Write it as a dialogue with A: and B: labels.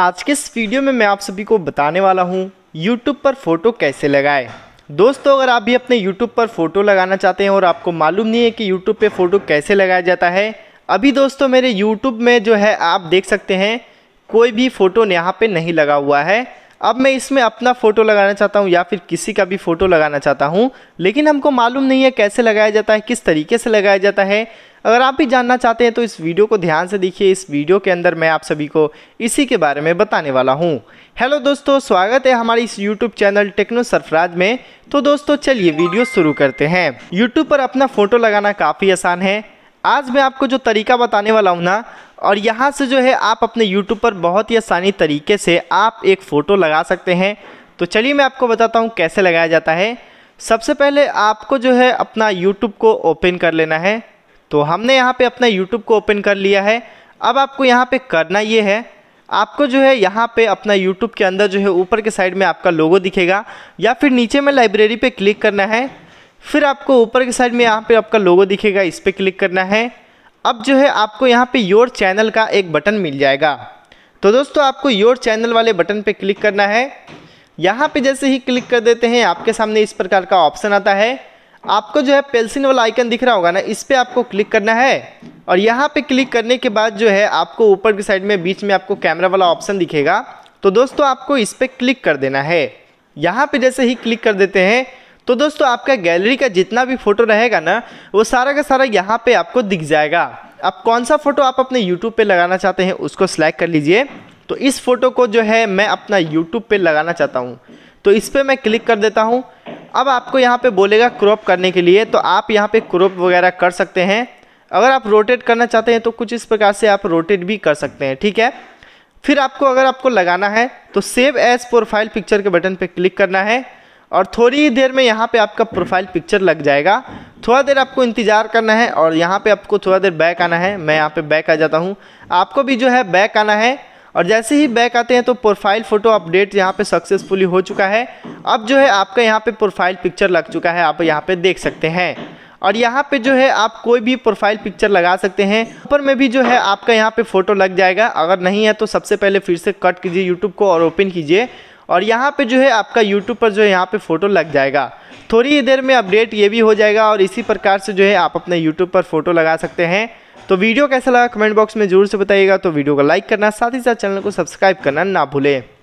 A: आज के इस वीडियो में मैं आप सभी को बताने वाला हूँ यूट्यूब पर फ़ोटो कैसे लगाएं दोस्तों अगर आप भी अपने यूट्यूब पर फ़ोटो लगाना चाहते हैं और आपको मालूम नहीं है कि यूट्यूब पे फ़ोटो कैसे लगाया जाता है अभी दोस्तों मेरे यूट्यूब में जो है आप देख सकते हैं कोई भी फ़ोटो यहाँ पे नहीं लगा हुआ है अब मैं इसमें अपना फ़ोटो लगाना चाहता हूँ या फिर किसी का भी फ़ोटो लगाना चाहता हूँ लेकिन हमको मालूम नहीं है कैसे लगाया जाता है किस तरीके से लगाया जाता है अगर आप भी जानना चाहते हैं तो इस वीडियो को ध्यान से देखिए इस वीडियो के अंदर मैं आप सभी को इसी के बारे में बताने वाला हूँ हेलो दोस्तों स्वागत है हमारे इस यूट्यूब चैनल टेक्नो सरफराज में तो दोस्तों चलिए वीडियो शुरू करते हैं यूट्यूब पर अपना फ़ोटो लगाना काफ़ी आसान है आज मैं आपको जो तरीका बताने वाला हूँ ना और यहाँ से जो है आप अपने यूट्यूब पर बहुत ही आसानी तरीके से आप एक फ़ोटो लगा सकते हैं तो चलिए मैं आपको बताता हूँ कैसे लगाया जाता है सबसे पहले आपको जो है अपना यूट्यूब को ओपन कर लेना है तो हमने यहाँ पे अपना यूट्यूब को ओपन कर लिया है अब आपको यहाँ पे करना ये है आपको जो है यहाँ पे अपना यूट्यूब के अंदर जो है ऊपर के साइड में आपका लोगो दिखेगा या फिर नीचे में लाइब्रेरी पे क्लिक करना है फिर आपको ऊपर के साइड में यहाँ पे आपका लोगो दिखेगा इस पर क्लिक करना है अब जो है आपको यहाँ पे योर चैनल का एक बटन मिल जाएगा तो दोस्तों आपको योर चैनल वाले बटन पर क्लिक करना है यहाँ पर जैसे ही क्लिक कर देते हैं आपके सामने इस प्रकार का ऑप्शन आता है आपको जो है पेल्सिन वाला आइकन दिख रहा होगा ना इस पर आपको क्लिक करना है और यहाँ पे क्लिक करने के बाद जो है आपको ऊपर की साइड में बीच में आपको कैमरा वाला ऑप्शन दिखेगा तो दोस्तों आपको इस पर क्लिक कर देना है यहाँ पे जैसे ही क्लिक कर देते हैं तो दोस्तों आपका गैलरी का जितना भी फ़ोटो रहेगा ना वो सारा का सारा यहाँ पे आपको दिख जाएगा आप कौन सा फ़ोटो आप अपने यूट्यूब पर लगाना चाहते हैं उसको सिलेक्ट कर लीजिए तो इस फ़ोटो को जो है मैं अपना यूट्यूब पे लगाना चाहता हूँ तो इस पर मैं क्लिक कर देता हूँ अब आपको यहाँ पे बोलेगा क्रॉप करने के लिए तो आप यहाँ पे क्रॉप वगैरह कर सकते हैं अगर आप रोटेट करना चाहते हैं तो कुछ इस प्रकार से आप रोटेट भी कर सकते हैं ठीक है फिर आपको अगर आपको लगाना है तो सेव एज प्रोफाइल पिक्चर के बटन पर क्लिक करना है और थोड़ी ही देर में यहाँ पे आपका प्रोफाइल पिक्चर लग जाएगा थोड़ा देर आपको इंतज़ार करना है और यहाँ पे आपको थोड़ा देर बैक आना है मैं यहाँ पे बैक आ जाता हूँ आपको भी जो है बैक आना है और जैसे ही बैक आते हैं तो प्रोफाइल फ़ोटो अपडेट यहाँ पे सक्सेसफुली हो चुका है अब जो है आपका यहाँ पे प्रोफाइल पिक्चर लग चुका है आप यहाँ पे देख सकते हैं और यहाँ पे जो है आप कोई भी प्रोफाइल पिक्चर लगा सकते हैं ऊपर में भी जो है आपका यहाँ पे फोटो लग जाएगा अगर नहीं है तो सबसे पहले फिर से कट कीजिए यूट्यूब को और ओपन कीजिए और यहाँ पे जो है आपका यूट्यूब पर जो है यहाँ पे फ़ोटो लग जाएगा थोड़ी ही देर में अपडेट ये भी हो जाएगा और इसी प्रकार से जो है आप अपने यूट्यूब पर फ़ोटो लगा सकते हैं तो वीडियो कैसा लगा कमेंट बॉक्स में जरूर से बताइएगा तो वीडियो को लाइक करना साथ ही साथ चैनल को सब्सक्राइब करना ना भूलें